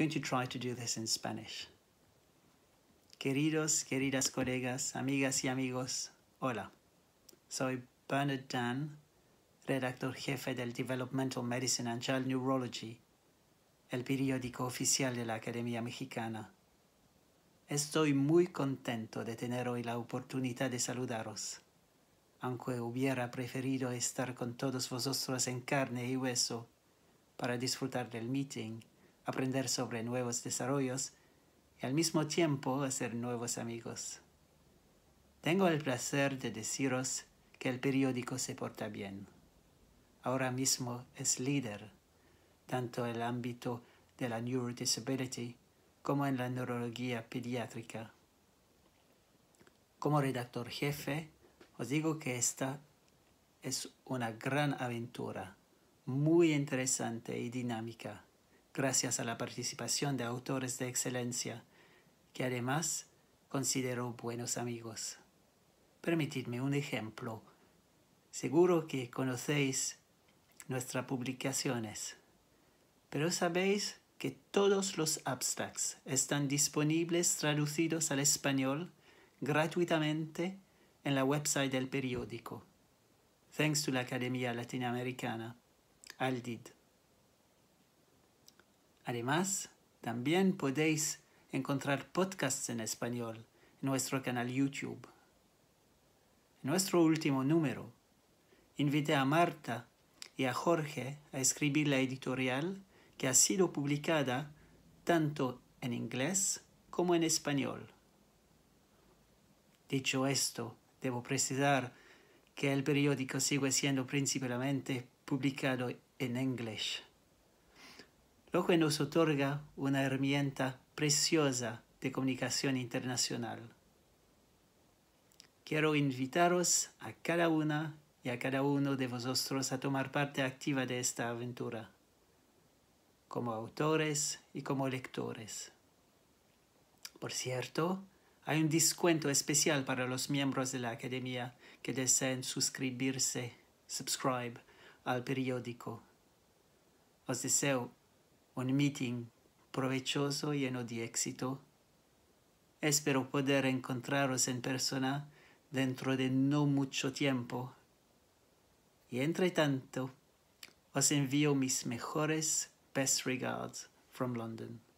going to try to do this in Queridos, queridas colegas, amigas y amigos, hola. Soy Bernard Dan, redactor jefe del Developmental Medicine and Child Neurology, el periódico oficial de la Academia Mexicana. Estoy muy contento de tener hoy la oportunidad de saludaros, aunque hubiera preferido estar con todos vosotros en carne y hueso para disfrutar del meeting aprender sobre nuevos desarrollos y al mismo tiempo hacer nuevos amigos. Tengo el placer de deciros que el periódico se porta bien. Ahora mismo es líder, tanto en el ámbito de la neurodisability como en la neurología pediátrica. Como redactor jefe, os digo que esta es una gran aventura, muy interesante y dinámica gracias a la participación de autores de excelencia, que además considero buenos amigos. Permitidme un ejemplo. Seguro que conocéis nuestras publicaciones, pero sabéis que todos los abstracts están disponibles traducidos al español gratuitamente en la website del periódico. Thanks to la Academia Latinoamericana, Aldid. Además, también podéis encontrar podcasts en español en nuestro canal YouTube. En nuestro último número, invité a Marta y a Jorge a escribir la editorial que ha sido publicada tanto en inglés como en español. Dicho esto, debo precisar que el periódico sigue siendo principalmente publicado en inglés lo que nos otorga una herramienta preciosa de comunicación internacional. Quiero invitaros a cada una y a cada uno de vosotros a tomar parte activa de esta aventura, como autores y como lectores. Por cierto, hay un descuento especial para los miembros de la Academia que deseen suscribirse, subscribe al periódico. Os deseo un meeting provechoso lleno de éxito. Espero poder encontraros en persona dentro de no mucho tiempo. Y entre tanto, os envío mis mejores best regards from London.